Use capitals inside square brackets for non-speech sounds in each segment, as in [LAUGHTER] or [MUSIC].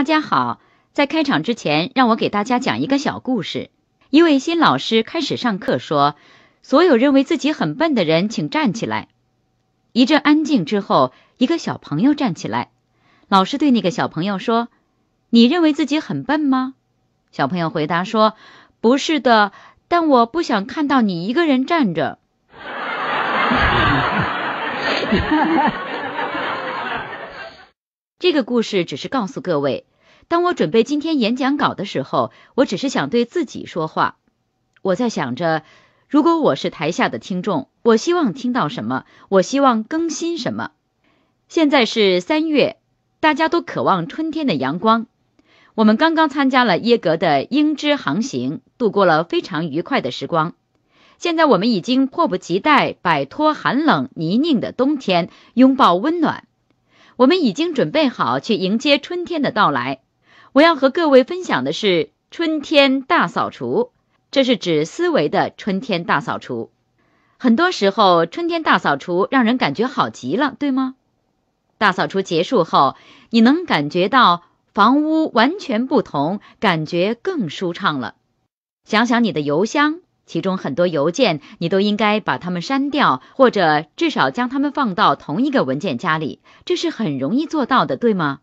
大家好，在开场之前，让我给大家讲一个小故事。一位新老师开始上课说：“所有认为自己很笨的人，请站起来。”一阵安静之后，一个小朋友站起来。老师对那个小朋友说：“你认为自己很笨吗？”小朋友回答说：“不是的，但我不想看到你一个人站着。” [LAUGHS] 这个故事只是告诉各位，当我准备今天演讲稿的时候，我只是想对自己说话。我在想着，如果我是台下的听众，我希望听到什么？我希望更新什么？现在是三月，大家都渴望春天的阳光。我们刚刚参加了耶格的英之航行，度过了非常愉快的时光。现在我们已经迫不及待摆脱寒冷泥泞的冬天，拥抱温暖。我们已经准备好去迎接春天的到来。我要和各位分享的是春天大扫除，这是指思维的春天大扫除。很多时候，春天大扫除让人感觉好极了，对吗？大扫除结束后，你能感觉到房屋完全不同，感觉更舒畅了。想想你的邮箱。其中很多邮件，你都应该把它们删掉，或者至少将它们放到同一个文件夹里。这是很容易做到的，对吗？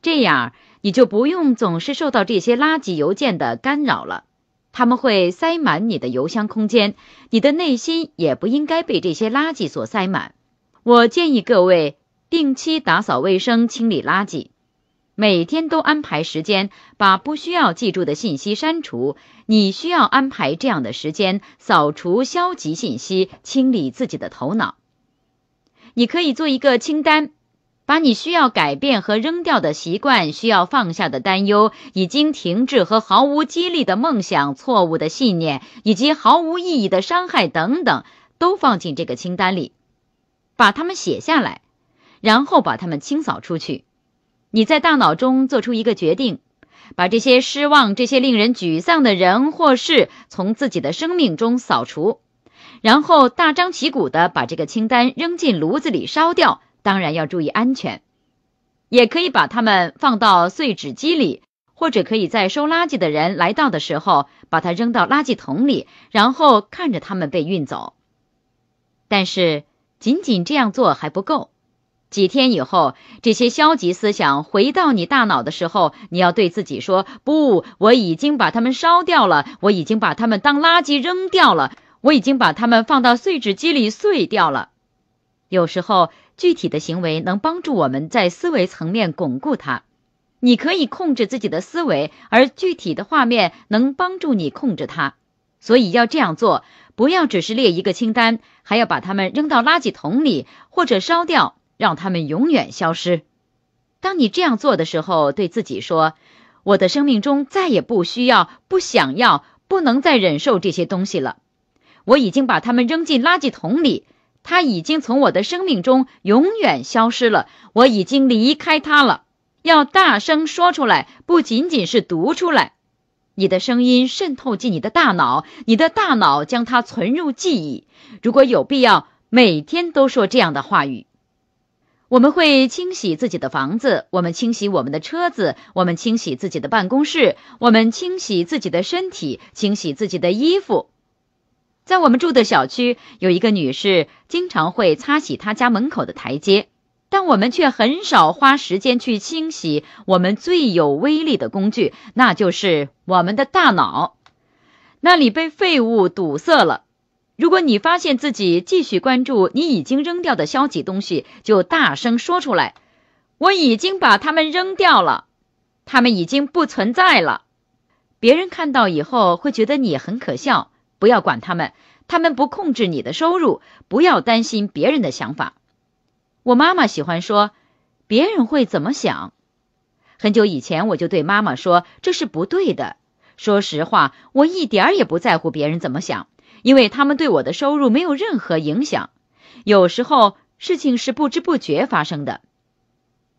这样你就不用总是受到这些垃圾邮件的干扰了。他们会塞满你的邮箱空间，你的内心也不应该被这些垃圾所塞满。我建议各位定期打扫卫生，清理垃圾。每天都安排时间，把不需要记住的信息删除。你需要安排这样的时间，扫除消极信息，清理自己的头脑。你可以做一个清单，把你需要改变和扔掉的习惯，需要放下的担忧，已经停滞和毫无激励的梦想，错误的信念，以及毫无意义的伤害等等，都放进这个清单里，把它们写下来，然后把它们清扫出去。你在大脑中做出一个决定，把这些失望、这些令人沮丧的人或事从自己的生命中扫除，然后大张旗鼓地把这个清单扔进炉子里烧掉。当然要注意安全，也可以把它们放到碎纸机里，或者可以在收垃圾的人来到的时候把它扔到垃圾桶里，然后看着它们被运走。但是仅仅这样做还不够。几天以后，这些消极思想回到你大脑的时候，你要对自己说：“不，我已经把它们烧掉了，我已经把它们当垃圾扔掉了，我已经把它们放到碎纸机里碎掉了。”有时候，具体的行为能帮助我们在思维层面巩固它。你可以控制自己的思维，而具体的画面能帮助你控制它。所以要这样做，不要只是列一个清单，还要把它们扔到垃圾桶里或者烧掉。让他们永远消失。当你这样做的时候，对自己说：“我的生命中再也不需要、不想要、不能再忍受这些东西了。我已经把它们扔进垃圾桶里，它已经从我的生命中永远消失了。我已经离开它了。”要大声说出来，不仅仅是读出来。你的声音渗透进你的大脑，你的大脑将它存入记忆。如果有必要，每天都说这样的话语。我们会清洗自己的房子，我们清洗我们的车子，我们清洗自己的办公室，我们清洗自己的身体，清洗自己的衣服。在我们住的小区，有一个女士经常会擦洗她家门口的台阶，但我们却很少花时间去清洗我们最有威力的工具，那就是我们的大脑，那里被废物堵塞了。如果你发现自己继续关注你已经扔掉的消极东西，就大声说出来：“我已经把它们扔掉了，它们已经不存在了。”别人看到以后会觉得你很可笑。不要管他们，他们不控制你的收入，不要担心别人的想法。我妈妈喜欢说：“别人会怎么想？”很久以前我就对妈妈说：“这是不对的。”说实话，我一点儿也不在乎别人怎么想。因为他们对我的收入没有任何影响。有时候事情是不知不觉发生的，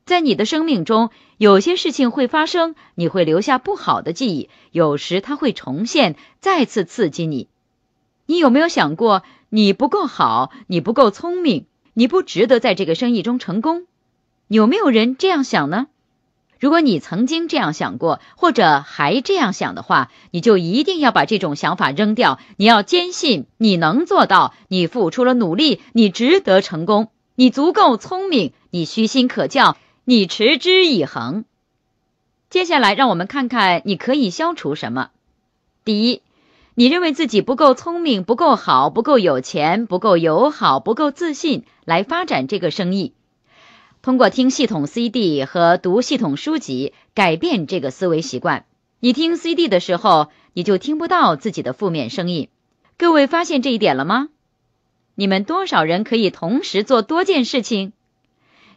在你的生命中，有些事情会发生，你会留下不好的记忆。有时它会重现，再次刺激你。你有没有想过，你不够好，你不够聪明，你不值得在这个生意中成功？有没有人这样想呢？如果你曾经这样想过，或者还这样想的话，你就一定要把这种想法扔掉。你要坚信你能做到，你付出了努力，你值得成功，你足够聪明，你虚心可教，你持之以恒。接下来，让我们看看你可以消除什么。第一，你认为自己不够聪明、不够好、不够有钱、不够友好、不够自信，来发展这个生意。通过听系统 CD 和读系统书籍改变这个思维习惯。你听 CD 的时候，你就听不到自己的负面声音。各位发现这一点了吗？你们多少人可以同时做多件事情？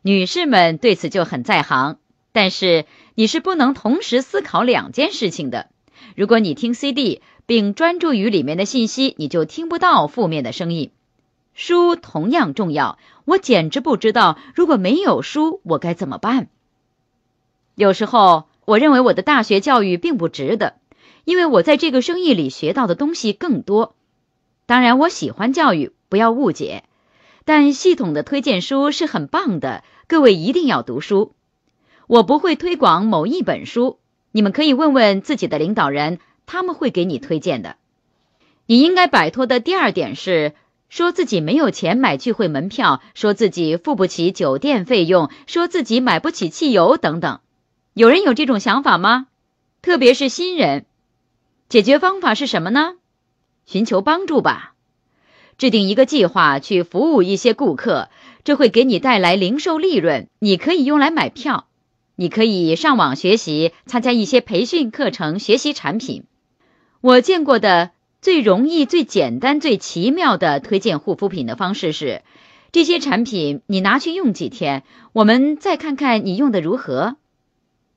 女士们对此就很在行，但是你是不能同时思考两件事情的。如果你听 CD 并专注于里面的信息，你就听不到负面的声音。书同样重要。我简直不知道，如果没有书，我该怎么办。有时候，我认为我的大学教育并不值得，因为我在这个生意里学到的东西更多。当然，我喜欢教育，不要误解。但系统的推荐书是很棒的，各位一定要读书。我不会推广某一本书，你们可以问问自己的领导人，他们会给你推荐的。你应该摆脱的第二点是。说自己没有钱买聚会门票，说自己付不起酒店费用，说自己买不起汽油等等。有人有这种想法吗？特别是新人。解决方法是什么呢？寻求帮助吧，制定一个计划去服务一些顾客，这会给你带来零售利润，你可以用来买票。你可以上网学习，参加一些培训课程，学习产品。我见过的。最容易、最简单、最奇妙的推荐护肤品的方式是：这些产品你拿去用几天，我们再看看你用的如何。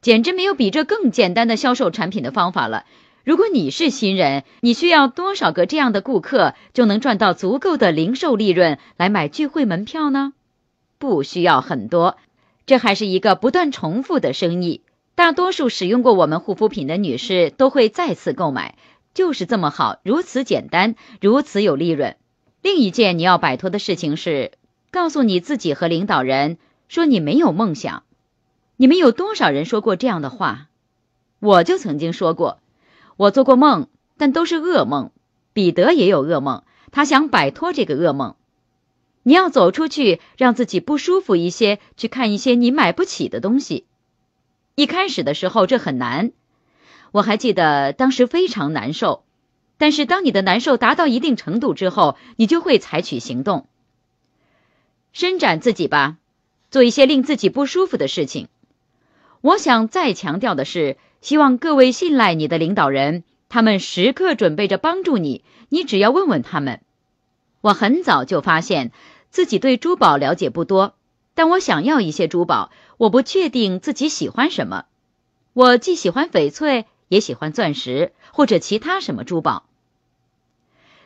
简直没有比这更简单的销售产品的方法了。如果你是新人，你需要多少个这样的顾客就能赚到足够的零售利润来买聚会门票呢？不需要很多，这还是一个不断重复的生意。大多数使用过我们护肤品的女士都会再次购买。就是这么好，如此简单，如此有利润。另一件你要摆脱的事情是，告诉你自己和领导人说你没有梦想。你们有多少人说过这样的话？我就曾经说过，我做过梦，但都是噩梦。彼得也有噩梦，他想摆脱这个噩梦。你要走出去，让自己不舒服一些，去看一些你买不起的东西。一开始的时候，这很难。我还记得当时非常难受，但是当你的难受达到一定程度之后，你就会采取行动，伸展自己吧，做一些令自己不舒服的事情。我想再强调的是，希望各位信赖你的领导人，他们时刻准备着帮助你，你只要问问他们。我很早就发现自己对珠宝了解不多，但我想要一些珠宝，我不确定自己喜欢什么，我既喜欢翡翠。也喜欢钻石或者其他什么珠宝，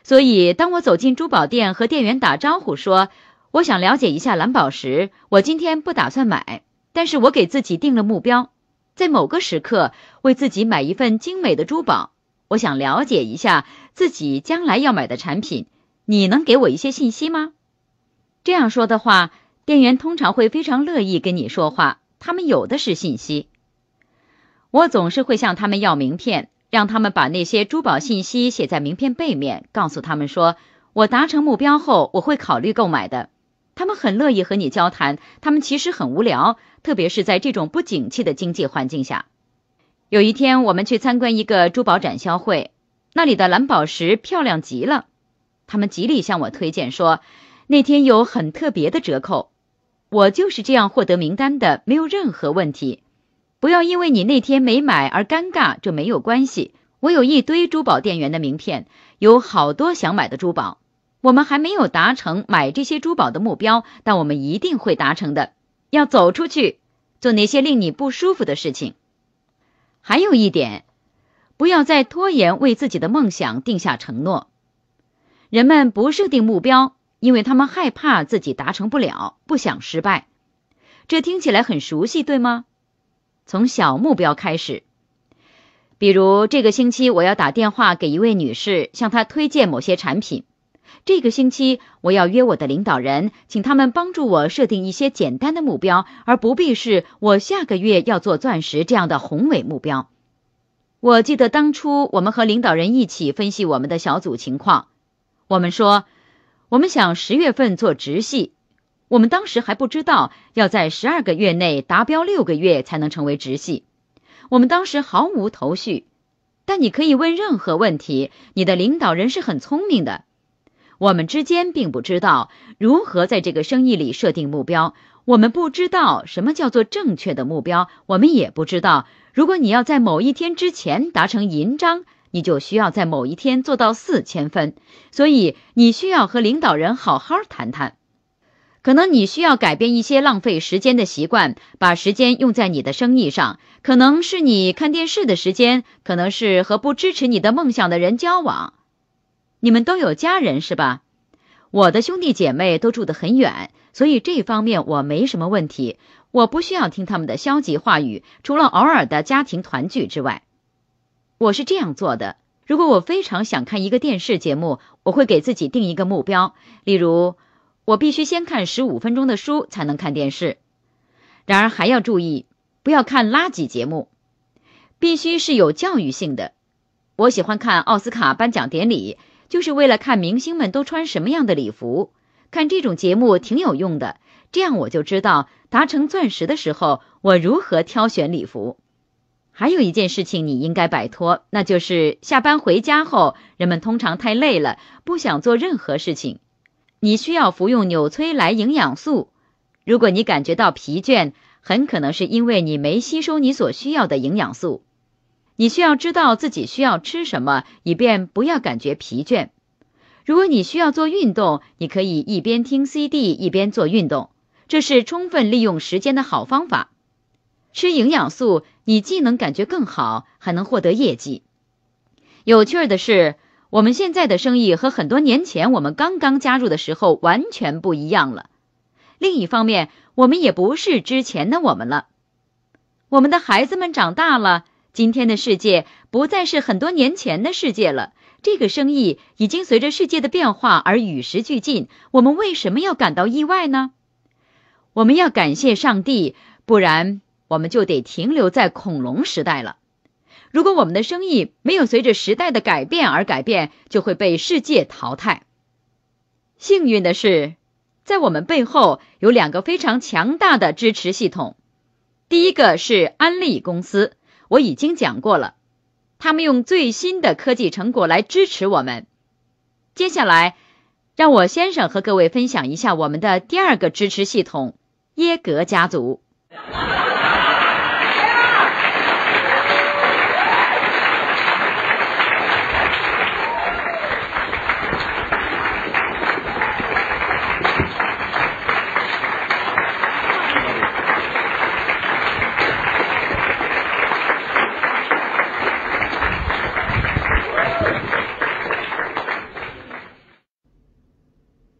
所以当我走进珠宝店和店员打招呼说：“我想了解一下蓝宝石，我今天不打算买，但是我给自己定了目标，在某个时刻为自己买一份精美的珠宝。”我想了解一下自己将来要买的产品，你能给我一些信息吗？这样说的话，店员通常会非常乐意跟你说话，他们有的是信息。我总是会向他们要名片，让他们把那些珠宝信息写在名片背面，告诉他们说我达成目标后我会考虑购买的。他们很乐意和你交谈，他们其实很无聊，特别是在这种不景气的经济环境下。有一天，我们去参观一个珠宝展销会，那里的蓝宝石漂亮极了。他们极力向我推荐说，那天有很特别的折扣。我就是这样获得名单的，没有任何问题。不要因为你那天没买而尴尬，这没有关系。我有一堆珠宝店员的名片，有好多想买的珠宝。我们还没有达成买这些珠宝的目标，但我们一定会达成的。要走出去，做那些令你不舒服的事情。还有一点，不要再拖延为自己的梦想定下承诺。人们不设定目标，因为他们害怕自己达成不了，不想失败。这听起来很熟悉，对吗？从小目标开始，比如这个星期我要打电话给一位女士，向她推荐某些产品。这个星期我要约我的领导人，请他们帮助我设定一些简单的目标，而不必是我下个月要做钻石这样的宏伟目标。我记得当初我们和领导人一起分析我们的小组情况，我们说，我们想十月份做直系。我们当时还不知道要在十二个月内达标，六个月才能成为直系。我们当时毫无头绪，但你可以问任何问题，你的领导人是很聪明的。我们之间并不知道如何在这个生意里设定目标，我们不知道什么叫做正确的目标，我们也不知道，如果你要在某一天之前达成银章，你就需要在某一天做到四千分。所以你需要和领导人好好谈谈。可能你需要改变一些浪费时间的习惯，把时间用在你的生意上。可能是你看电视的时间，可能是和不支持你的梦想的人交往。你们都有家人是吧？我的兄弟姐妹都住得很远，所以这方面我没什么问题。我不需要听他们的消极话语，除了偶尔的家庭团聚之外，我是这样做的。如果我非常想看一个电视节目，我会给自己定一个目标，例如。我必须先看十五分钟的书才能看电视，然而还要注意不要看垃圾节目，必须是有教育性的。我喜欢看奥斯卡颁奖典礼，就是为了看明星们都穿什么样的礼服。看这种节目挺有用的，这样我就知道达成钻石的时候我如何挑选礼服。还有一件事情你应该摆脱，那就是下班回家后，人们通常太累了，不想做任何事情。你需要服用纽崔莱营养素。如果你感觉到疲倦，很可能是因为你没吸收你所需要的营养素。你需要知道自己需要吃什么，以便不要感觉疲倦。如果你需要做运动，你可以一边听 CD 一边做运动，这是充分利用时间的好方法。吃营养素，你既能感觉更好，还能获得业绩。有趣儿的是。我们现在的生意和很多年前我们刚刚加入的时候完全不一样了。另一方面，我们也不是之前的我们了。我们的孩子们长大了，今天的世界不再是很多年前的世界了。这个生意已经随着世界的变化而与时俱进。我们为什么要感到意外呢？我们要感谢上帝，不然我们就得停留在恐龙时代了。如果我们的生意没有随着时代的改变而改变，就会被世界淘汰。幸运的是，在我们背后有两个非常强大的支持系统，第一个是安利公司，我已经讲过了，他们用最新的科技成果来支持我们。接下来，让我先生和各位分享一下我们的第二个支持系统——耶格家族。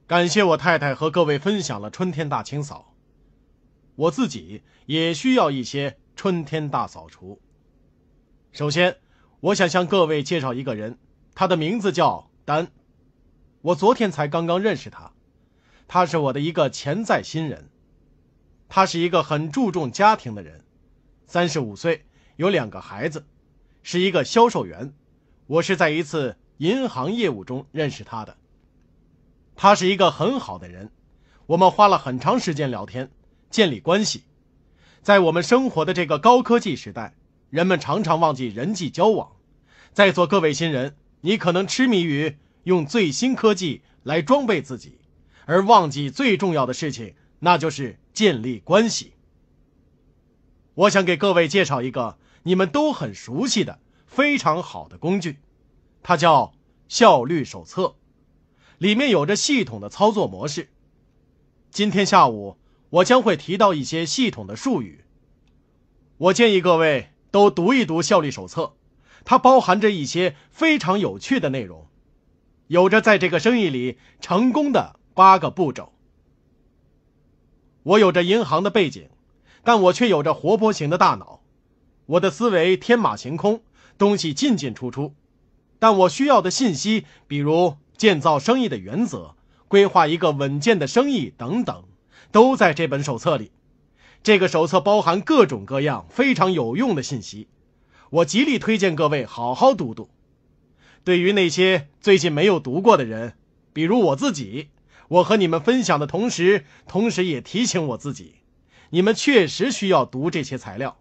感谢我太太和各位分享了春天大清扫，我自己也需要一些春天大扫除。首先，我想向各位介绍一个人，他的名字叫丹，我昨天才刚刚认识他，他是我的一个潜在新人，他是一个很注重家庭的人，三十五岁，有两个孩子，是一个销售员，我是在一次银行业务中认识他的。他是一个很好的人，我们花了很长时间聊天，建立关系。在我们生活的这个高科技时代，人们常常忘记人际交往。在座各位新人，你可能痴迷于用最新科技来装备自己，而忘记最重要的事情，那就是建立关系。我想给各位介绍一个你们都很熟悉的非常好的工具，它叫效率手册。里面有着系统的操作模式。今天下午我将会提到一些系统的术语。我建议各位都读一读效率手册，它包含着一些非常有趣的内容，有着在这个生意里成功的八个步骤。我有着银行的背景，但我却有着活泼型的大脑，我的思维天马行空，东西进进出出，但我需要的信息，比如。建造生意的原则，规划一个稳健的生意等等，都在这本手册里。这个手册包含各种各样非常有用的信息，我极力推荐各位好好读读。对于那些最近没有读过的人，比如我自己，我和你们分享的同时，同时也提醒我自己，你们确实需要读这些材料。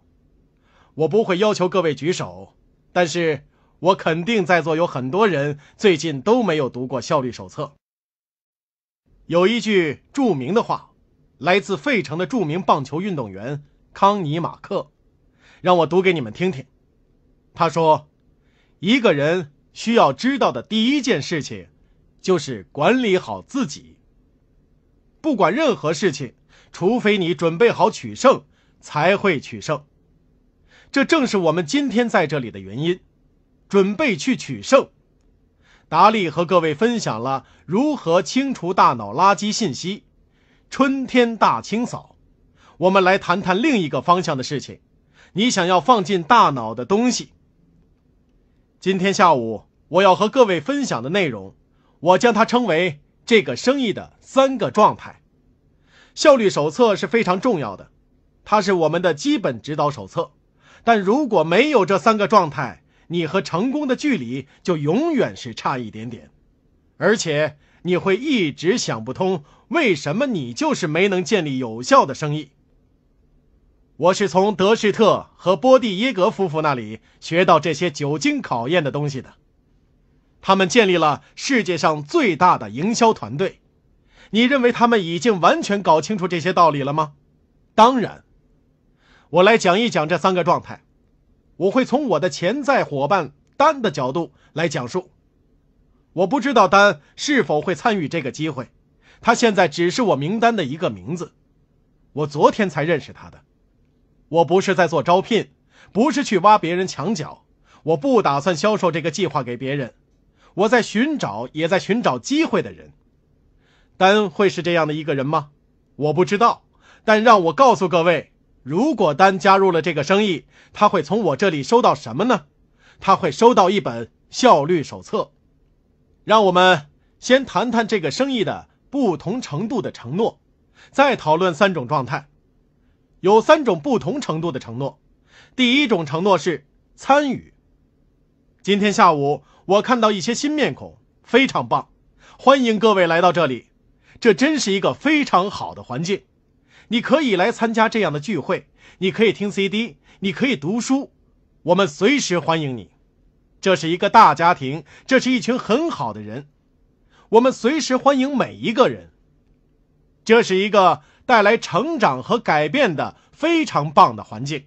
我不会要求各位举手，但是。我肯定在座有很多人最近都没有读过《效率手册》。有一句著名的话，来自费城的著名棒球运动员康尼·马克，让我读给你们听听。他说：“一个人需要知道的第一件事情，就是管理好自己。不管任何事情，除非你准备好取胜，才会取胜。”这正是我们今天在这里的原因。准备去取胜。达利和各位分享了如何清除大脑垃圾信息，春天大清扫。我们来谈谈另一个方向的事情。你想要放进大脑的东西。今天下午我要和各位分享的内容，我将它称为这个生意的三个状态。效率手册是非常重要的，它是我们的基本指导手册。但如果没有这三个状态，你和成功的距离就永远是差一点点，而且你会一直想不通为什么你就是没能建立有效的生意。我是从德士特和波蒂耶格夫妇那里学到这些久经考验的东西的，他们建立了世界上最大的营销团队。你认为他们已经完全搞清楚这些道理了吗？当然，我来讲一讲这三个状态。我会从我的潜在伙伴丹的角度来讲述。我不知道丹是否会参与这个机会，他现在只是我名单的一个名字。我昨天才认识他的。我不是在做招聘，不是去挖别人墙角。我不打算销售这个计划给别人。我在寻找，也在寻找机会的人。丹会是这样的一个人吗？我不知道。但让我告诉各位。如果单加入了这个生意，他会从我这里收到什么呢？他会收到一本效率手册。让我们先谈谈这个生意的不同程度的承诺，再讨论三种状态。有三种不同程度的承诺。第一种承诺是参与。今天下午我看到一些新面孔，非常棒，欢迎各位来到这里，这真是一个非常好的环境。你可以来参加这样的聚会，你可以听 CD，你可以读书，我们随时欢迎你。这是一个大家庭，这是一群很好的人，我们随时欢迎每一个人。这是一个带来成长和改变的非常棒的环境，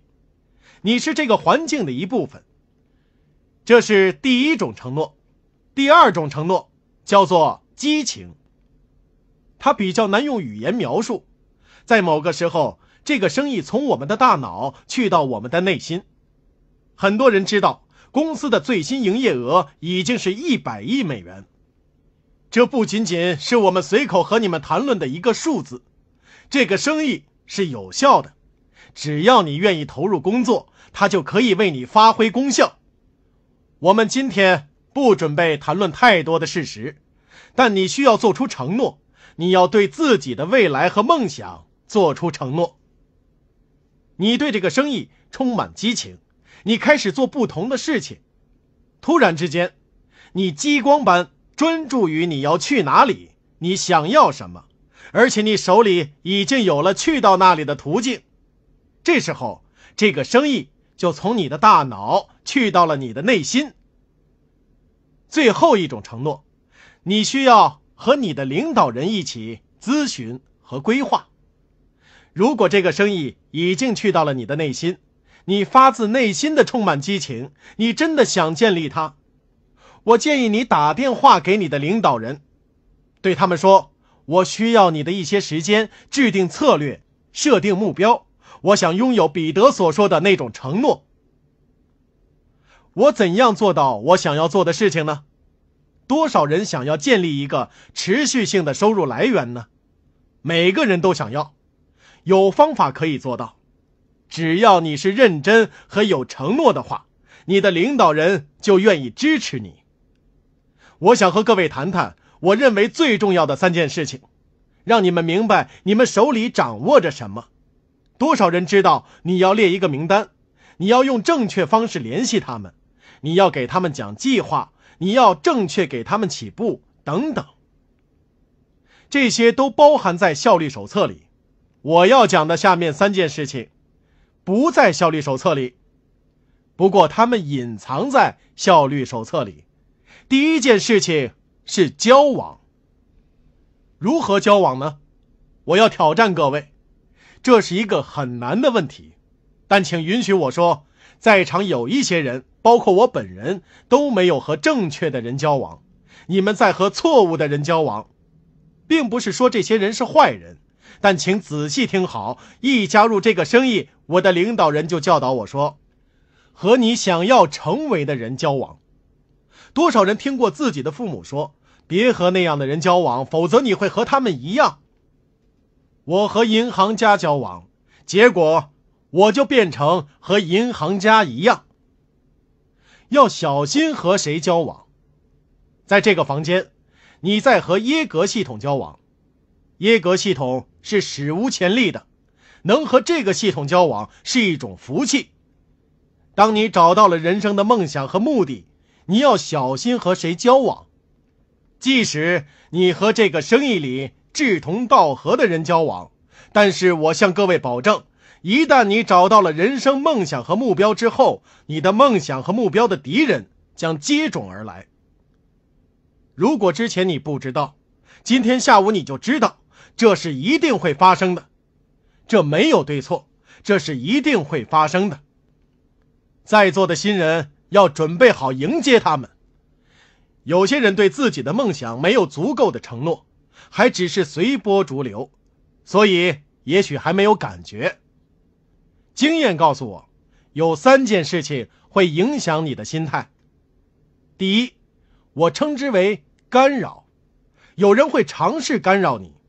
你是这个环境的一部分。这是第一种承诺，第二种承诺叫做激情，它比较难用语言描述。在某个时候，这个生意从我们的大脑去到我们的内心。很多人知道公司的最新营业额已经是一百亿美元，这不仅仅是我们随口和你们谈论的一个数字。这个生意是有效的，只要你愿意投入工作，它就可以为你发挥功效。我们今天不准备谈论太多的事实，但你需要做出承诺，你要对自己的未来和梦想。做出承诺。你对这个生意充满激情，你开始做不同的事情，突然之间，你激光般专注于你要去哪里，你想要什么，而且你手里已经有了去到那里的途径。这时候，这个生意就从你的大脑去到了你的内心。最后一种承诺，你需要和你的领导人一起咨询和规划。如果这个生意已经去到了你的内心，你发自内心的充满激情，你真的想建立它，我建议你打电话给你的领导人，对他们说：“我需要你的一些时间，制定策略，设定目标。我想拥有彼得所说的那种承诺。我怎样做到我想要做的事情呢？多少人想要建立一个持续性的收入来源呢？每个人都想要。”有方法可以做到，只要你是认真和有承诺的话，你的领导人就愿意支持你。我想和各位谈谈我认为最重要的三件事情，让你们明白你们手里掌握着什么。多少人知道你要列一个名单，你要用正确方式联系他们，你要给他们讲计划，你要正确给他们起步等等。这些都包含在效率手册里。我要讲的下面三件事情，不在效率手册里，不过他们隐藏在效率手册里。第一件事情是交往。如何交往呢？我要挑战各位，这是一个很难的问题。但请允许我说，在场有一些人，包括我本人，都没有和正确的人交往，你们在和错误的人交往，并不是说这些人是坏人。但请仔细听好，一加入这个生意，我的领导人就教导我说：“和你想要成为的人交往。”多少人听过自己的父母说：“别和那样的人交往，否则你会和他们一样。”我和银行家交往，结果我就变成和银行家一样。要小心和谁交往。在这个房间，你在和耶格系统交往，耶格系统。是史无前例的，能和这个系统交往是一种福气。当你找到了人生的梦想和目的，你要小心和谁交往。即使你和这个生意里志同道合的人交往，但是我向各位保证，一旦你找到了人生梦想和目标之后，你的梦想和目标的敌人将接踵而来。如果之前你不知道，今天下午你就知道。这是一定会发生的，这没有对错，这是一定会发生的。在座的新人要准备好迎接他们。有些人对自己的梦想没有足够的承诺，还只是随波逐流，所以也许还没有感觉。经验告诉我，有三件事情会影响你的心态。第一，我称之为干扰，有人会尝试干扰你。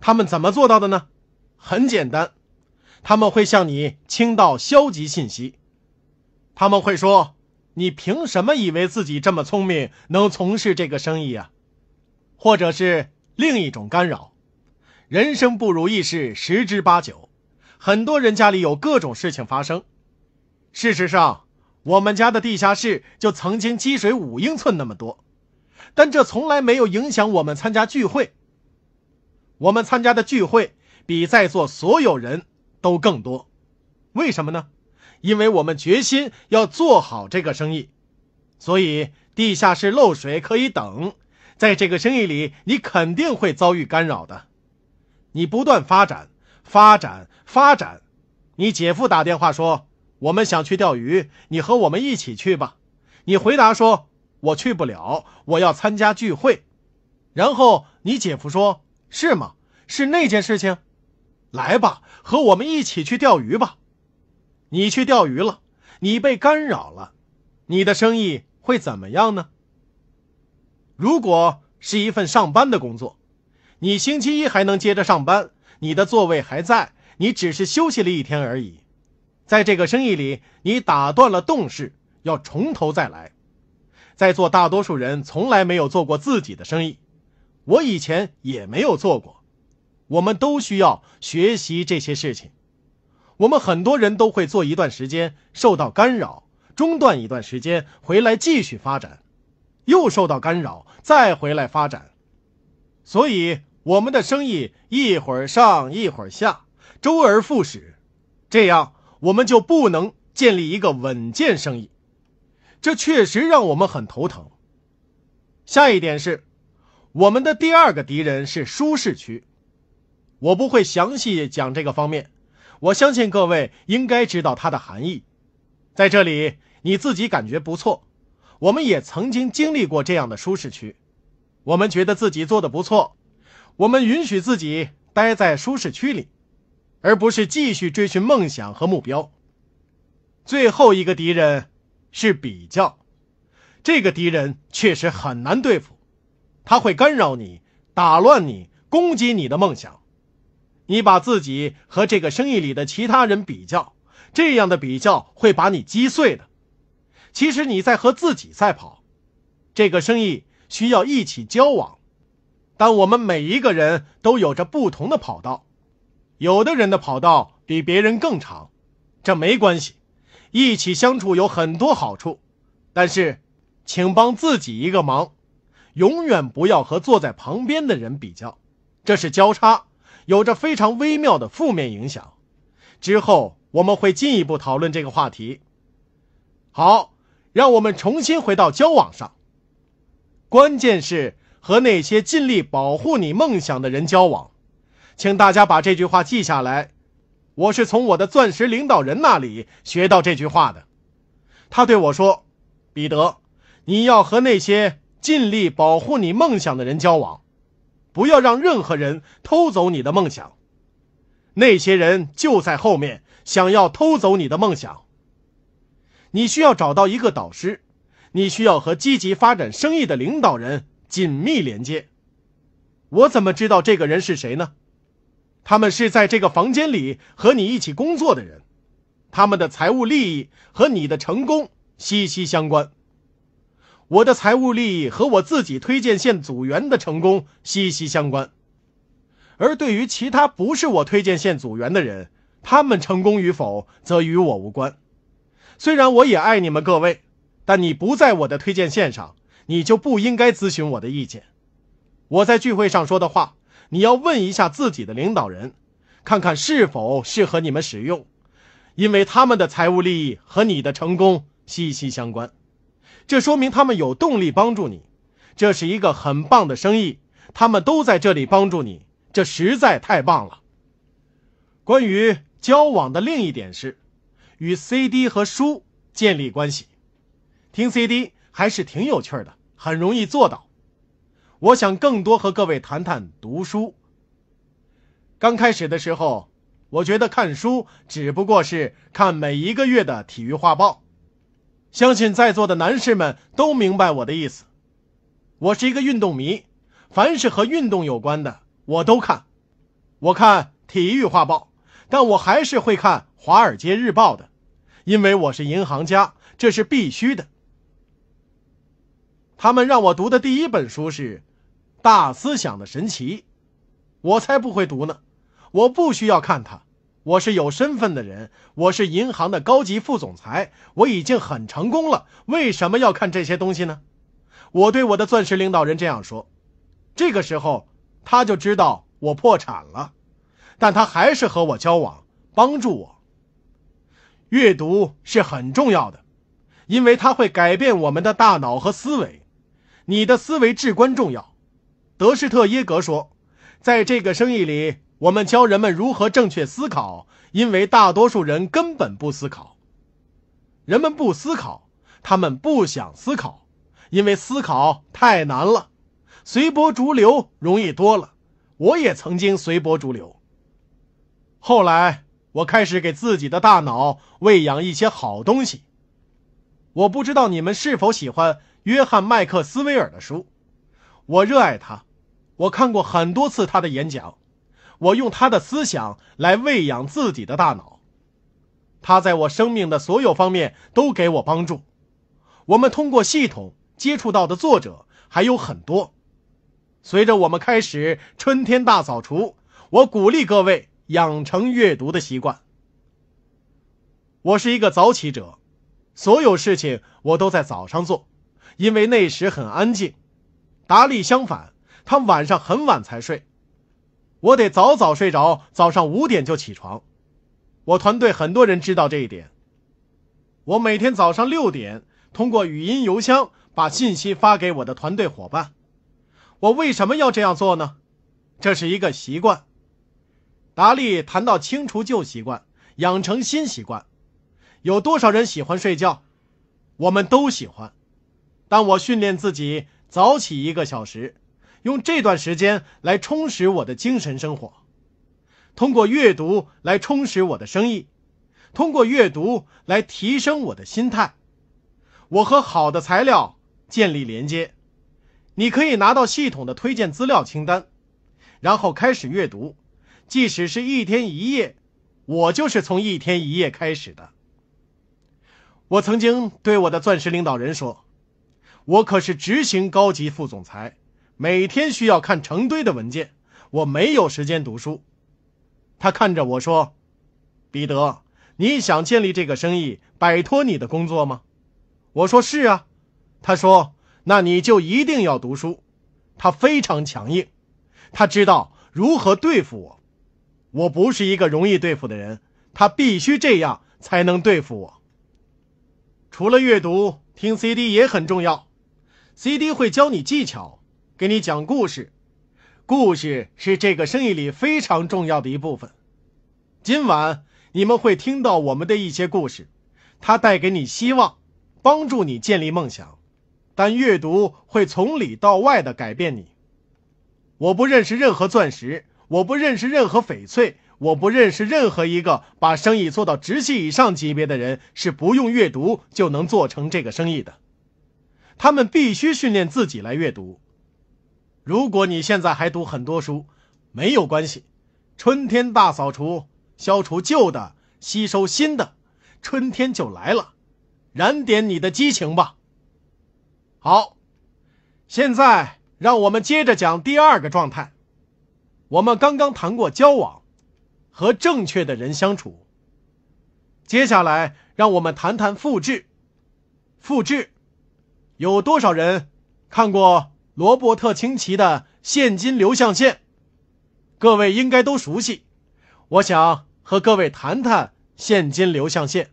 他们怎么做到的呢？很简单，他们会向你倾倒消极信息。他们会说：“你凭什么以为自己这么聪明能从事这个生意啊？”或者是另一种干扰。人生不如意事十之八九，很多人家里有各种事情发生。事实上，我们家的地下室就曾经积水五英寸那么多，但这从来没有影响我们参加聚会。我们参加的聚会比在座所有人都更多，为什么呢？因为我们决心要做好这个生意，所以地下室漏水可以等。在这个生意里，你肯定会遭遇干扰的。你不断发展，发展，发展。你姐夫打电话说：“我们想去钓鱼，你和我们一起去吧。”你回答说：“我去不了，我要参加聚会。”然后你姐夫说。是吗？是那件事情。来吧，和我们一起去钓鱼吧。你去钓鱼了，你被干扰了，你的生意会怎么样呢？如果是一份上班的工作，你星期一还能接着上班，你的座位还在，你只是休息了一天而已。在这个生意里，你打断了动势，要从头再来。在座大多数人从来没有做过自己的生意。我以前也没有做过，我们都需要学习这些事情。我们很多人都会做一段时间，受到干扰，中断一段时间，回来继续发展，又受到干扰，再回来发展。所以我们的生意一会儿上一会儿下，周而复始，这样我们就不能建立一个稳健生意。这确实让我们很头疼。下一点是。我们的第二个敌人是舒适区，我不会详细讲这个方面，我相信各位应该知道它的含义。在这里，你自己感觉不错，我们也曾经经历过这样的舒适区，我们觉得自己做的不错，我们允许自己待在舒适区里，而不是继续追寻梦想和目标。最后一个敌人是比较，这个敌人确实很难对付。他会干扰你，打乱你，攻击你的梦想。你把自己和这个生意里的其他人比较，这样的比较会把你击碎的。其实你在和自己赛跑。这个生意需要一起交往，但我们每一个人都有着不同的跑道。有的人的跑道比别人更长，这没关系。一起相处有很多好处，但是，请帮自己一个忙。永远不要和坐在旁边的人比较，这是交叉，有着非常微妙的负面影响。之后我们会进一步讨论这个话题。好，让我们重新回到交往上。关键是和那些尽力保护你梦想的人交往。请大家把这句话记下来。我是从我的钻石领导人那里学到这句话的。他对我说：“彼得，你要和那些……”尽力保护你梦想的人交往，不要让任何人偷走你的梦想。那些人就在后面，想要偷走你的梦想。你需要找到一个导师，你需要和积极发展生意的领导人紧密连接。我怎么知道这个人是谁呢？他们是在这个房间里和你一起工作的人，他们的财务利益和你的成功息息相关。我的财务利益和我自己推荐线组员的成功息息相关，而对于其他不是我推荐线组员的人，他们成功与否则与我无关。虽然我也爱你们各位，但你不在我的推荐线上，你就不应该咨询我的意见。我在聚会上说的话，你要问一下自己的领导人，看看是否适合你们使用，因为他们的财务利益和你的成功息息相关。这说明他们有动力帮助你，这是一个很棒的生意。他们都在这里帮助你，这实在太棒了。关于交往的另一点是，与 CD 和书建立关系，听 CD 还是挺有趣的，很容易做到。我想更多和各位谈谈读书。刚开始的时候，我觉得看书只不过是看每一个月的体育画报。相信在座的男士们都明白我的意思。我是一个运动迷，凡是和运动有关的我都看。我看体育画报，但我还是会看《华尔街日报》的，因为我是银行家，这是必须的。他们让我读的第一本书是《大思想的神奇》，我才不会读呢，我不需要看它。我是有身份的人，我是银行的高级副总裁，我已经很成功了，为什么要看这些东西呢？我对我的钻石领导人这样说。这个时候，他就知道我破产了，但他还是和我交往，帮助我。阅读是很重要的，因为它会改变我们的大脑和思维。你的思维至关重要。德施特耶格说，在这个生意里。我们教人们如何正确思考，因为大多数人根本不思考。人们不思考，他们不想思考，因为思考太难了，随波逐流容易多了。我也曾经随波逐流，后来我开始给自己的大脑喂养一些好东西。我不知道你们是否喜欢约翰·麦克斯威尔的书，我热爱他，我看过很多次他的演讲。我用他的思想来喂养自己的大脑，他在我生命的所有方面都给我帮助。我们通过系统接触到的作者还有很多。随着我们开始春天大扫除，我鼓励各位养成阅读的习惯。我是一个早起者，所有事情我都在早上做，因为那时很安静。达利相反，他晚上很晚才睡。我得早早睡着，早上五点就起床。我团队很多人知道这一点。我每天早上六点通过语音邮箱把信息发给我的团队伙伴。我为什么要这样做呢？这是一个习惯。达利谈到清除旧习惯，养成新习惯。有多少人喜欢睡觉？我们都喜欢。但我训练自己早起一个小时。用这段时间来充实我的精神生活，通过阅读来充实我的生意，通过阅读来提升我的心态。我和好的材料建立连接。你可以拿到系统的推荐资料清单，然后开始阅读，即使是一天一夜。我就是从一天一夜开始的。我曾经对我的钻石领导人说：“我可是执行高级副总裁。”每天需要看成堆的文件，我没有时间读书。他看着我说：“彼得，你想建立这个生意，摆脱你的工作吗？”我说：“是啊。”他说：“那你就一定要读书。”他非常强硬，他知道如何对付我。我不是一个容易对付的人，他必须这样才能对付我。除了阅读，听 CD 也很重要，CD 会教你技巧。给你讲故事，故事是这个生意里非常重要的一部分。今晚你们会听到我们的一些故事，它带给你希望，帮助你建立梦想。但阅读会从里到外的改变你。我不认识任何钻石，我不认识任何翡翠，我不认识任何一个把生意做到直系以上级别的人是不用阅读就能做成这个生意的。他们必须训练自己来阅读。如果你现在还读很多书，没有关系。春天大扫除，消除旧的，吸收新的，春天就来了。燃点你的激情吧。好，现在让我们接着讲第二个状态。我们刚刚谈过交往，和正确的人相处。接下来，让我们谈谈复制。复制，有多少人看过？罗伯特清崎的现金流象限，各位应该都熟悉。我想和各位谈谈现金流象限，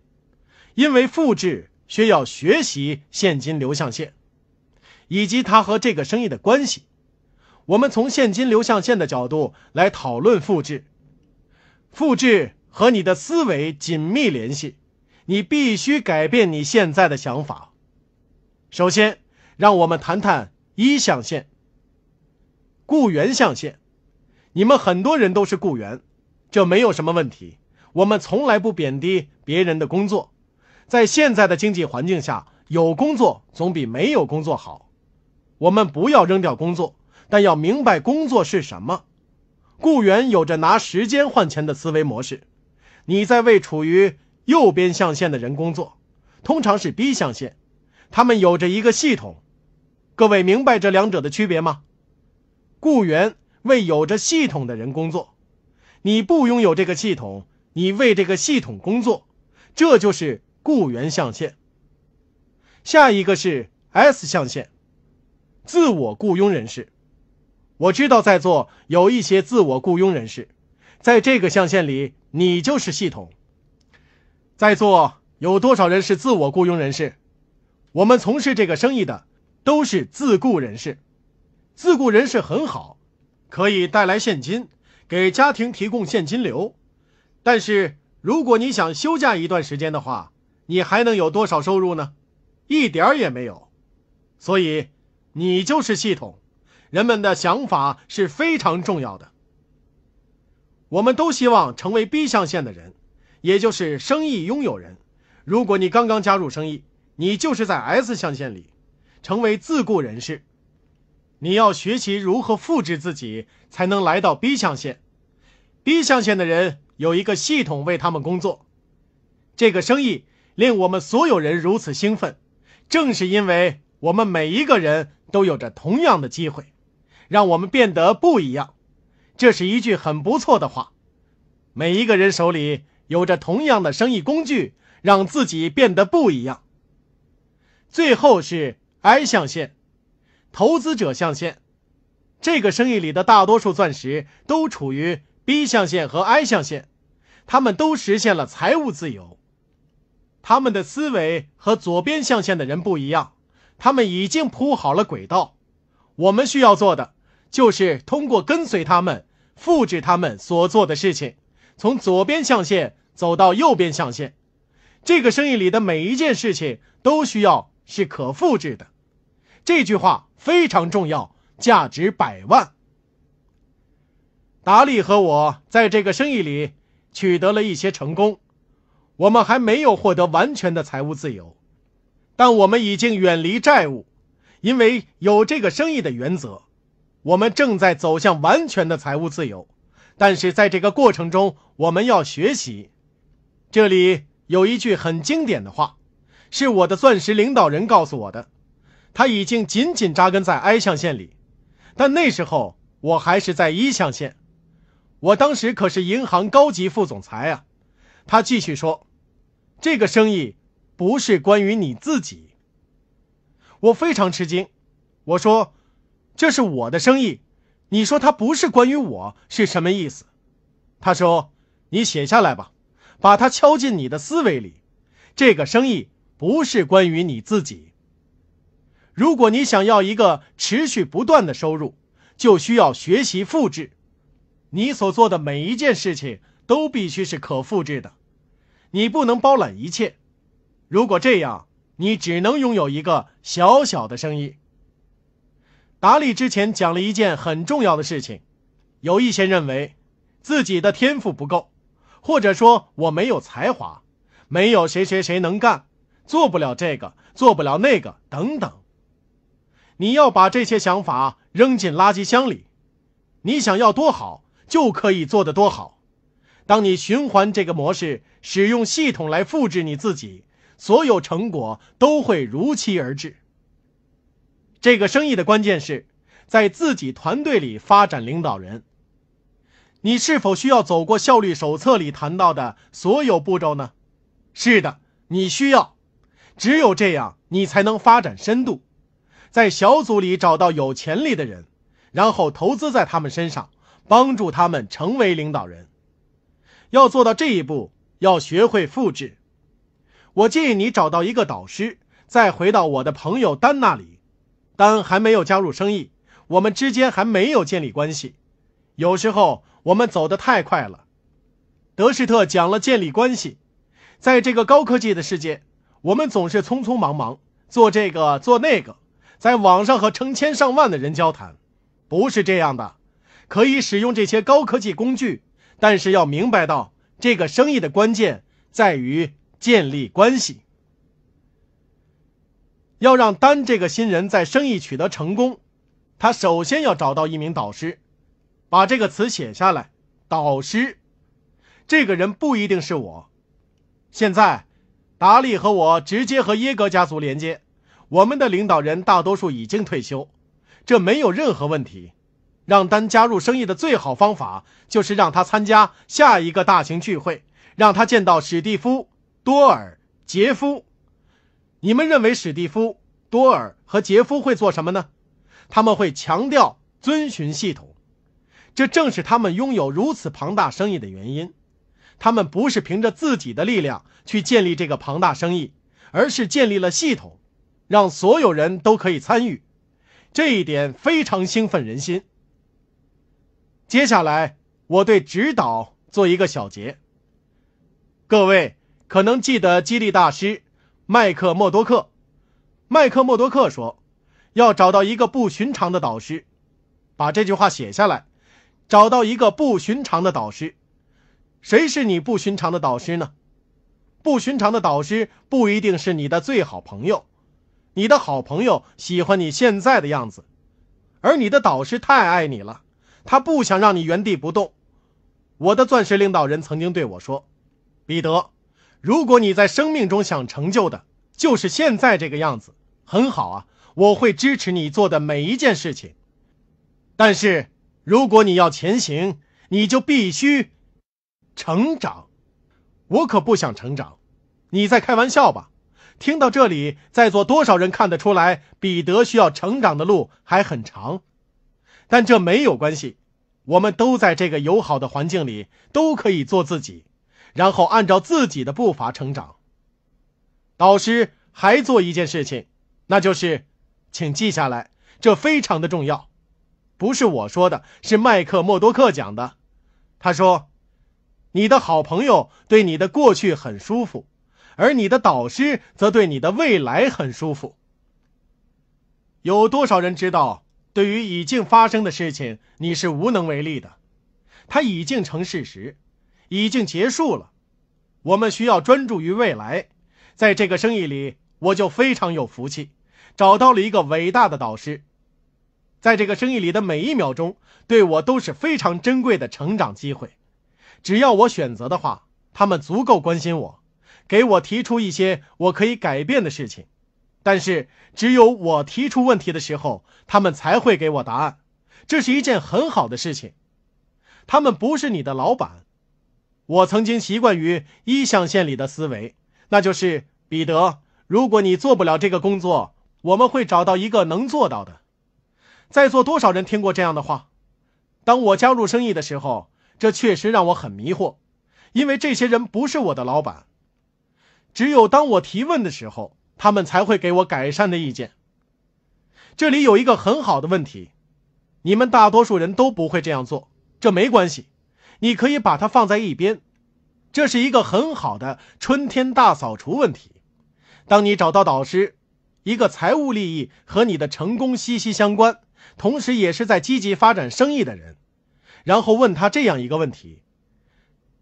因为复制需要学习现金流象限，以及它和这个生意的关系。我们从现金流象限的角度来讨论复制。复制和你的思维紧密联系，你必须改变你现在的想法。首先，让我们谈谈。一象限，雇员象限，你们很多人都是雇员，这没有什么问题。我们从来不贬低别人的工作，在现在的经济环境下，有工作总比没有工作好。我们不要扔掉工作，但要明白工作是什么。雇员有着拿时间换钱的思维模式。你在为处于右边象限的人工作，通常是 B 象限，他们有着一个系统。各位明白这两者的区别吗？雇员为有着系统的人工作，你不拥有这个系统，你为这个系统工作，这就是雇员象限。下一个是 S 象限，自我雇佣人士。我知道在座有一些自我雇佣人士，在这个象限里，你就是系统。在座有多少人是自我雇佣人士？我们从事这个生意的。都是自雇人士，自雇人士很好，可以带来现金，给家庭提供现金流。但是，如果你想休假一段时间的话，你还能有多少收入呢？一点儿也没有。所以，你就是系统。人们的想法是非常重要的。我们都希望成为 B 象限的人，也就是生意拥有人。如果你刚刚加入生意，你就是在 S 象限里。成为自雇人士，你要学习如何复制自己，才能来到 B 象限。B 象限的人有一个系统为他们工作。这个生意令我们所有人如此兴奋，正是因为我们每一个人都有着同样的机会，让我们变得不一样。这是一句很不错的话。每一个人手里有着同样的生意工具，让自己变得不一样。最后是。I 象限，投资者象限，这个生意里的大多数钻石都处于 B 象限和 I 象限，他们都实现了财务自由，他们的思维和左边象限的人不一样，他们已经铺好了轨道，我们需要做的就是通过跟随他们，复制他们所做的事情，从左边象限走到右边象限，这个生意里的每一件事情都需要是可复制的。这句话非常重要，价值百万。达利和我在这个生意里取得了一些成功，我们还没有获得完全的财务自由，但我们已经远离债务，因为有这个生意的原则。我们正在走向完全的财务自由，但是在这个过程中，我们要学习。这里有一句很经典的话，是我的钻石领导人告诉我的。他已经紧紧扎根在 I 象限里，但那时候我还是在一象限。我当时可是银行高级副总裁啊。他继续说：“这个生意不是关于你自己。”我非常吃惊，我说：“这是我的生意，你说它不是关于我是什么意思？”他说：“你写下来吧，把它敲进你的思维里。这个生意不是关于你自己。”如果你想要一个持续不断的收入，就需要学习复制。你所做的每一件事情都必须是可复制的。你不能包揽一切。如果这样，你只能拥有一个小小的生意。达利之前讲了一件很重要的事情：有一些认为自己的天赋不够，或者说我没有才华，没有谁谁谁能干，做不了这个，做不了那个，等等。你要把这些想法扔进垃圾箱里，你想要多好就可以做得多好。当你循环这个模式，使用系统来复制你自己，所有成果都会如期而至。这个生意的关键是在自己团队里发展领导人。你是否需要走过效率手册里谈到的所有步骤呢？是的，你需要。只有这样，你才能发展深度。在小组里找到有潜力的人，然后投资在他们身上，帮助他们成为领导人。要做到这一步，要学会复制。我建议你找到一个导师，再回到我的朋友丹那里。丹还没有加入生意，我们之间还没有建立关系。有时候我们走得太快了。德士特讲了建立关系，在这个高科技的世界，我们总是匆匆忙忙做这个做那个。在网上和成千上万的人交谈，不是这样的。可以使用这些高科技工具，但是要明白到，这个生意的关键在于建立关系。要让丹这个新人在生意取得成功，他首先要找到一名导师。把这个词写下来：导师。这个人不一定是我。现在，达利和我直接和耶格家族连接。我们的领导人大多数已经退休，这没有任何问题。让丹加入生意的最好方法就是让他参加下一个大型聚会，让他见到史蒂夫、多尔、杰夫。你们认为史蒂夫、多尔和杰夫会做什么呢？他们会强调遵循系统，这正是他们拥有如此庞大生意的原因。他们不是凭着自己的力量去建立这个庞大生意，而是建立了系统。让所有人都可以参与，这一点非常兴奋人心。接下来，我对指导做一个小结。各位可能记得激励大师麦克默多克。麦克默多克说：“要找到一个不寻常的导师。”把这句话写下来：“找到一个不寻常的导师。”谁是你不寻常的导师呢？不寻常的导师不一定是你的最好朋友。你的好朋友喜欢你现在的样子，而你的导师太爱你了，他不想让你原地不动。我的钻石领导人曾经对我说：“彼得，如果你在生命中想成就的，就是现在这个样子，很好啊，我会支持你做的每一件事情。但是如果你要前行，你就必须成长。我可不想成长，你在开玩笑吧？”听到这里，在座多少人看得出来，彼得需要成长的路还很长，但这没有关系，我们都在这个友好的环境里，都可以做自己，然后按照自己的步伐成长。导师还做一件事情，那就是，请记下来，这非常的重要，不是我说的，是麦克默多克讲的，他说，你的好朋友对你的过去很舒服。而你的导师则对你的未来很舒服。有多少人知道，对于已经发生的事情，你是无能为力的？它已经成事实，已经结束了。我们需要专注于未来。在这个生意里，我就非常有福气，找到了一个伟大的导师。在这个生意里的每一秒钟，对我都是非常珍贵的成长机会。只要我选择的话，他们足够关心我。给我提出一些我可以改变的事情，但是只有我提出问题的时候，他们才会给我答案。这是一件很好的事情。他们不是你的老板。我曾经习惯于一象限里的思维，那就是：彼得，如果你做不了这个工作，我们会找到一个能做到的。在座多少人听过这样的话？当我加入生意的时候，这确实让我很迷惑，因为这些人不是我的老板。只有当我提问的时候，他们才会给我改善的意见。这里有一个很好的问题，你们大多数人都不会这样做，这没关系，你可以把它放在一边。这是一个很好的春天大扫除问题。当你找到导师，一个财务利益和你的成功息息相关，同时也是在积极发展生意的人，然后问他这样一个问题：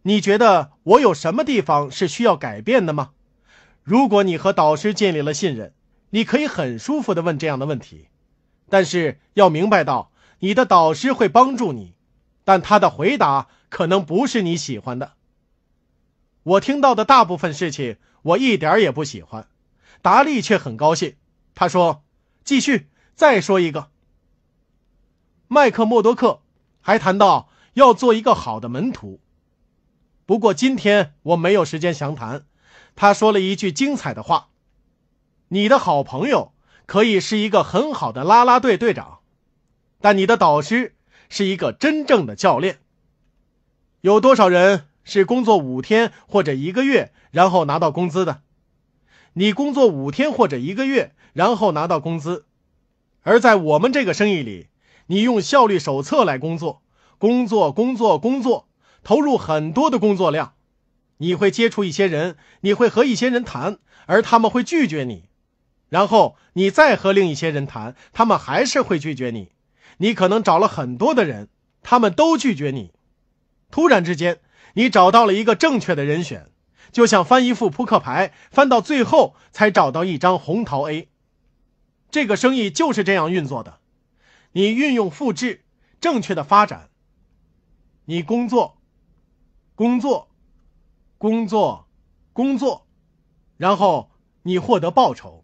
你觉得我有什么地方是需要改变的吗？如果你和导师建立了信任，你可以很舒服地问这样的问题，但是要明白到你的导师会帮助你，但他的回答可能不是你喜欢的。我听到的大部分事情我一点也不喜欢，达利却很高兴。他说：“继续再说一个。”麦克默多克还谈到要做一个好的门徒，不过今天我没有时间详谈。他说了一句精彩的话：“你的好朋友可以是一个很好的啦啦队队长，但你的导师是一个真正的教练。有多少人是工作五天或者一个月然后拿到工资的？你工作五天或者一个月然后拿到工资，而在我们这个生意里，你用效率手册来工作，工作，工作，工作，投入很多的工作量。”你会接触一些人，你会和一些人谈，而他们会拒绝你，然后你再和另一些人谈，他们还是会拒绝你，你可能找了很多的人，他们都拒绝你，突然之间，你找到了一个正确的人选，就像翻一副扑克牌，翻到最后才找到一张红桃 A，这个生意就是这样运作的，你运用复制，正确的发展，你工作，工作。工作，工作，然后你获得报酬。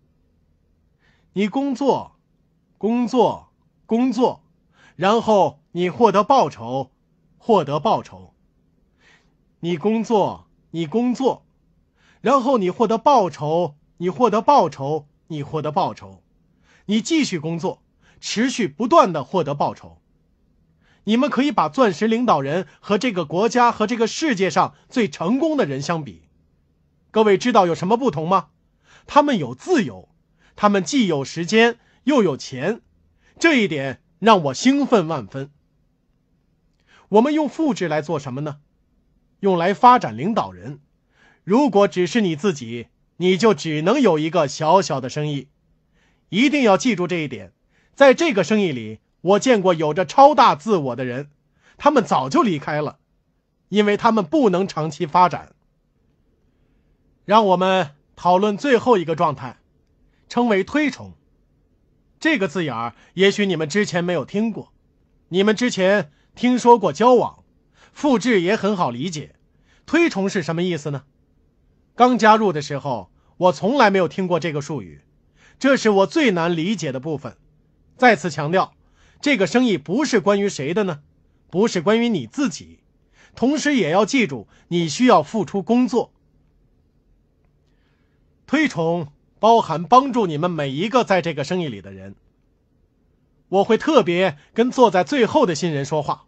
你工作，工作，工作，然后你获得报酬，获得报酬。你工作，你工作，然后你获得报酬，你获得报酬，你获得报酬，你继续工作，持续不断的获得报酬。你们可以把钻石领导人和这个国家和这个世界上最成功的人相比，各位知道有什么不同吗？他们有自由，他们既有时间又有钱，这一点让我兴奋万分。我们用复制来做什么呢？用来发展领导人。如果只是你自己，你就只能有一个小小的生意。一定要记住这一点，在这个生意里。我见过有着超大自我的人，他们早就离开了，因为他们不能长期发展。让我们讨论最后一个状态，称为推崇。这个字眼儿也许你们之前没有听过，你们之前听说过交往、复制也很好理解，推崇是什么意思呢？刚加入的时候，我从来没有听过这个术语，这是我最难理解的部分。再次强调。这个生意不是关于谁的呢？不是关于你自己。同时也要记住，你需要付出工作。推崇包含帮助你们每一个在这个生意里的人。我会特别跟坐在最后的新人说话。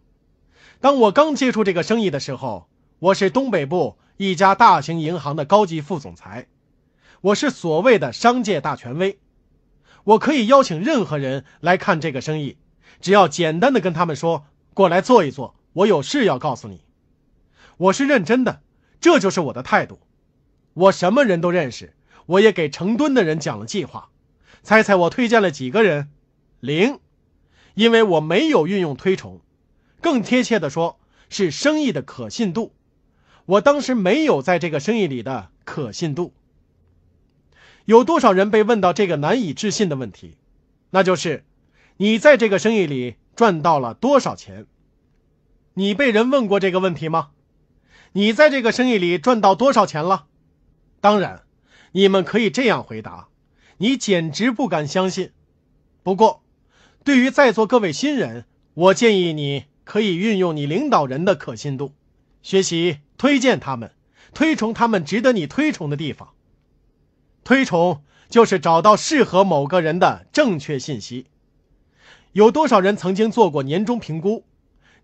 当我刚接触这个生意的时候，我是东北部一家大型银行的高级副总裁，我是所谓的商界大权威。我可以邀请任何人来看这个生意。只要简单的跟他们说过来坐一坐，我有事要告诉你，我是认真的，这就是我的态度。我什么人都认识，我也给成吨的人讲了计划，猜猜我推荐了几个人？零，因为我没有运用推崇，更贴切的说是生意的可信度。我当时没有在这个生意里的可信度。有多少人被问到这个难以置信的问题？那就是。你在这个生意里赚到了多少钱？你被人问过这个问题吗？你在这个生意里赚到多少钱了？当然，你们可以这样回答：你简直不敢相信。不过，对于在座各位新人，我建议你可以运用你领导人的可信度，学习推荐他们，推崇他们值得你推崇的地方。推崇就是找到适合某个人的正确信息。有多少人曾经做过年终评估？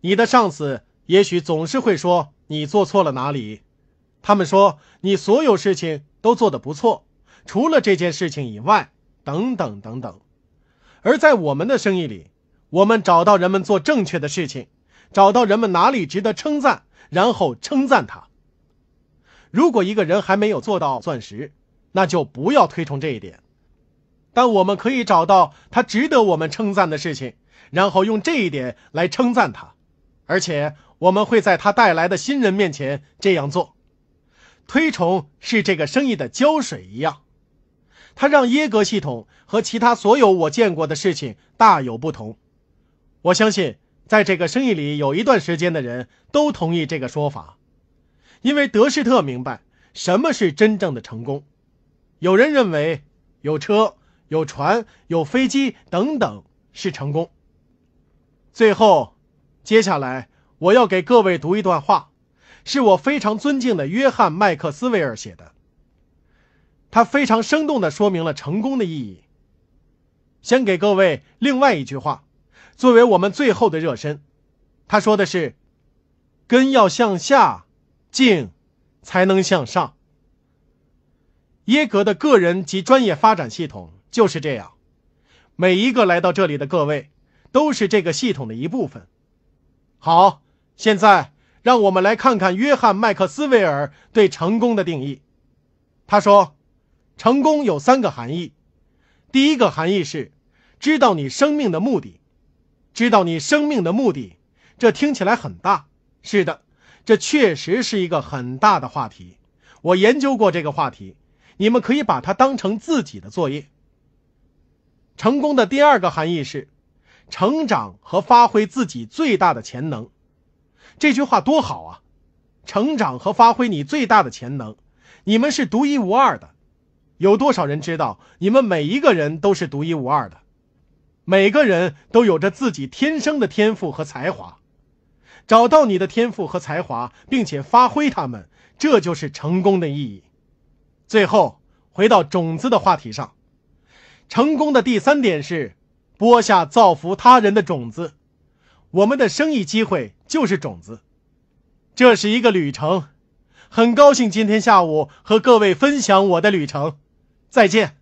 你的上司也许总是会说你做错了哪里？他们说你所有事情都做得不错，除了这件事情以外，等等等等。而在我们的生意里，我们找到人们做正确的事情，找到人们哪里值得称赞，然后称赞他。如果一个人还没有做到钻石，那就不要推崇这一点。但我们可以找到他值得我们称赞的事情，然后用这一点来称赞他，而且我们会在他带来的新人面前这样做。推崇是这个生意的胶水一样，它让耶格系统和其他所有我见过的事情大有不同。我相信，在这个生意里有一段时间的人都同意这个说法，因为德士特明白什么是真正的成功。有人认为有车。有船，有飞机等等，是成功。最后，接下来我要给各位读一段话，是我非常尊敬的约翰·麦克斯韦尔写的。他非常生动的说明了成功的意义。先给各位另外一句话，作为我们最后的热身。他说的是：“根要向下，茎才能向上。”耶格的个人及专业发展系统就是这样，每一个来到这里的各位都是这个系统的一部分。好，现在让我们来看看约翰·麦克斯韦尔对成功的定义。他说：“成功有三个含义，第一个含义是知道你生命的目的。知道你生命的目的，这听起来很大。是的，这确实是一个很大的话题。我研究过这个话题。”你们可以把它当成自己的作业。成功的第二个含义是，成长和发挥自己最大的潜能。这句话多好啊！成长和发挥你最大的潜能。你们是独一无二的，有多少人知道？你们每一个人都是独一无二的，每个人都有着自己天生的天赋和才华。找到你的天赋和才华，并且发挥他们，这就是成功的意义。最后回到种子的话题上，成功的第三点是播下造福他人的种子。我们的生意机会就是种子，这是一个旅程。很高兴今天下午和各位分享我的旅程，再见。